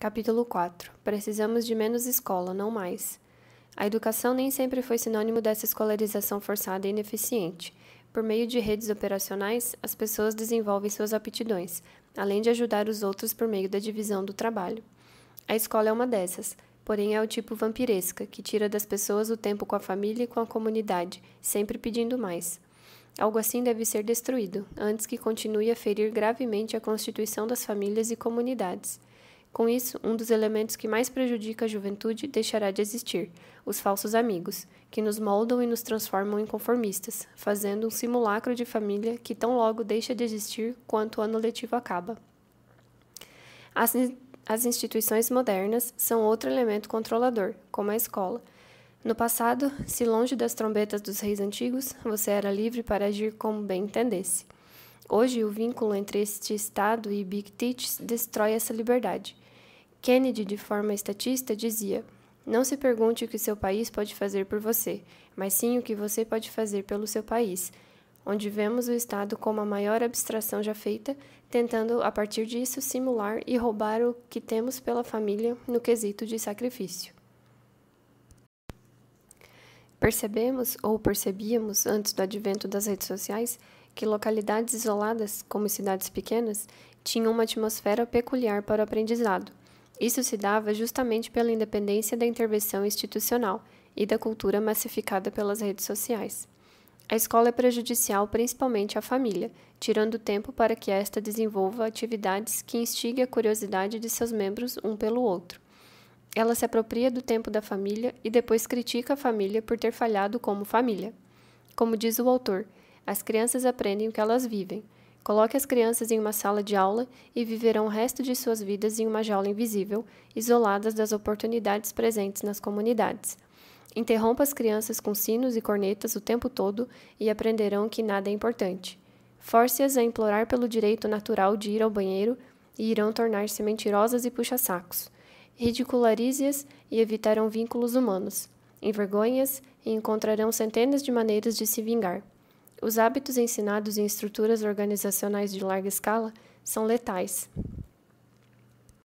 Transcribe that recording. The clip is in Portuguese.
Capítulo 4 Precisamos de menos escola, não mais. A educação nem sempre foi sinônimo dessa escolarização forçada e ineficiente. Por meio de redes operacionais, as pessoas desenvolvem suas aptidões, além de ajudar os outros por meio da divisão do trabalho. A escola é uma dessas, porém é o tipo vampiresca, que tira das pessoas o tempo com a família e com a comunidade, sempre pedindo mais. Algo assim deve ser destruído, antes que continue a ferir gravemente a constituição das famílias e comunidades. Com isso, um dos elementos que mais prejudica a juventude deixará de existir: os falsos amigos, que nos moldam e nos transformam em conformistas, fazendo um simulacro de família que tão logo deixa de existir quanto o ano letivo acaba. As, as instituições modernas são outro elemento controlador, como a escola. No passado, se longe das trombetas dos reis antigos, você era livre para agir como bem entendesse. Hoje, o vínculo entre este Estado e Big Teach destrói essa liberdade. Kennedy, de forma estatista, dizia: Não se pergunte o que seu país pode fazer por você, mas sim o que você pode fazer pelo seu país. Onde vemos o Estado como a maior abstração já feita, tentando, a partir disso, simular e roubar o que temos pela família no quesito de sacrifício. Percebemos ou percebíamos antes do advento das redes sociais que localidades isoladas, como cidades pequenas, tinham uma atmosfera peculiar para o aprendizado isso se dava justamente pela independência da intervenção institucional e da cultura massificada pelas redes sociais. A escola é prejudicial principalmente à família, tirando tempo para que esta desenvolva atividades que instigue a curiosidade de seus membros um pelo outro. Ela se apropria do tempo da família e depois critica a família por ter falhado como família. Como diz o autor, as crianças aprendem o que elas vivem, Coloque as crianças em uma sala de aula e viverão o resto de suas vidas em uma jaula invisível, isoladas das oportunidades presentes nas comunidades. Interrompa as crianças com sinos e cornetas o tempo todo e aprenderão que nada é importante. Force-as a implorar pelo direito natural de ir ao banheiro e irão tornar-se mentirosas e puxa-sacos. Ridicularize-as e evitarão vínculos humanos. Envergonhe-as e encontrarão centenas de maneiras de se vingar. Os hábitos ensinados em estruturas organizacionais de larga escala são letais.